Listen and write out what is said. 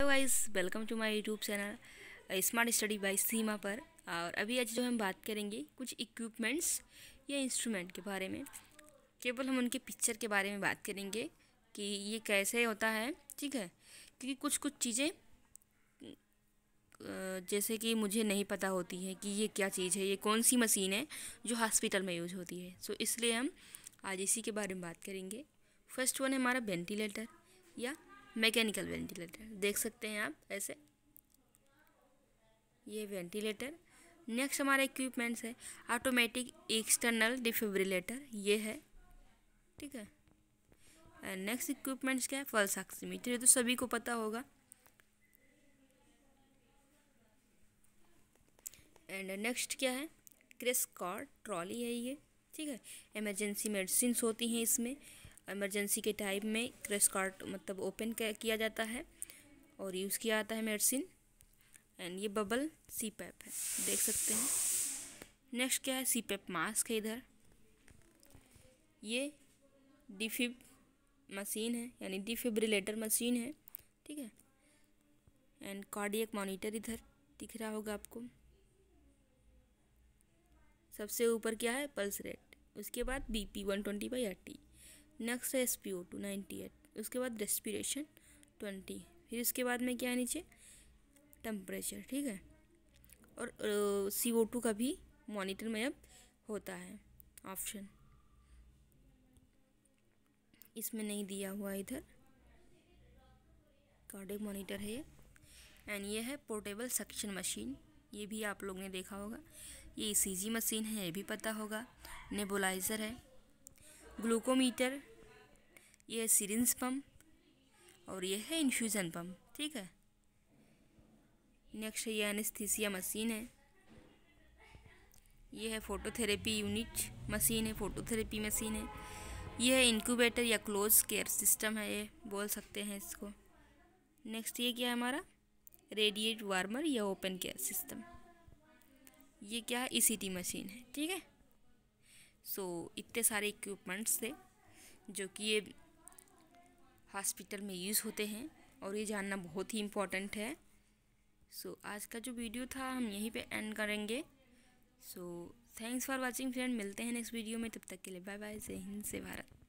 hello guys welcome to my YouTube channel smart study by Seema पर और अभी आज जो हम बात करेंगे कुछ इक्विपमेंट्स या इंस्ट्रूमेंट के बारे में केवल हम उनके पिक्चर के बारे में बात करेंगे कि ये कैसे होता है ठीक है क्योंकि कुछ कुछ चीज़ें जैसे कि मुझे नहीं पता होती है कि ये क्या चीज़ है ये कौन सी मशीन है जो हॉस्पिटल में यूज होती है सो इसलिए हम आज इसी के बारे में बात करेंगे फर्स्ट वन है हमारा वेंटिलेटर या मैकेनिकल वेंटिलेटर देख सकते हैं आप ऐसे ये वेंटिलेटर नेक्स्ट हमारे इक्विपमेंट्स है ऑटोमेटिक एक्सटर्नल डिफिब्रिलेटर ये है ठीक है नेक्स्ट इक्विपमेंट्स क्या है पल्स ऑक्सीमीटर ये तो सभी को पता होगा एंड नेक्स्ट क्या है क्रिस कॉर्ड ट्रॉली है ये ठीक है इमरजेंसी मेडिसिन होती हैं इसमें एमरजेंसी के टाइम में क्रेश कार्ड मतलब ओपन किया जाता है और यूज़ किया जाता है मेडिसिन एंड ये बबल सी पैप e है देख सकते हैं नेक्स्ट क्या है सी पैप e मास्क है इधर ये डिफिब मशीन है यानी डिफिब्रिलेटर मशीन है ठीक है एंड कार्डियक मॉनिटर इधर दिख रहा होगा आपको सबसे ऊपर क्या है पल्स रेट उसके बाद B P one twenty by eighty next है S P O two ninety eight उसके बाद रेस्पिरेशन ट्वेंटी फिर इसके बाद में क्या है नीचे टम्परेचर ठीक है और सी ओ टू का भी मॉनिटर में अब होता है ऑप्शन इसमें नहीं दिया हुआ इधर कार्डिक मॉनिटर है ये एंड ये है पोर्टेबल सक्शन मशीन ये भी आप लोग ने देखा होगा ये ई e मशीन है ये भी पता होगा नेबुलाइज़र है ग्लूकोमीटर ये है सीरेंस पम्प और यह है इन्फ्यूज़न पम्प ठीक है नेक्स्ट है ये एनेस्थीसिया मशीन है ये है फ़ोटोथेरेपी यूनिट मशीन है फ़ोटोथेरेपी मशीन है यह है इंक्यूबेटर या क्लोज केयर सिस्टम है ये बोल सकते हैं इसको नेक्स्ट ये क्या है हमारा रेडिएट वार्मर या ओपन केयर सिस्टम ये क्या है ई e मशीन है ठीक है सो so, इतने सारे इक्विपमेंट्स थे जो कि ये हॉस्पिटल में यूज़ होते हैं और ये जानना बहुत ही इम्पोर्टेंट है सो so, आज का जो वीडियो था हम यहीं पे एंड करेंगे so thanks for watching friend मिलते हैं नेक्स्ट वीडियो में तब तक के लिए बाय बाय जय हिंद से भारत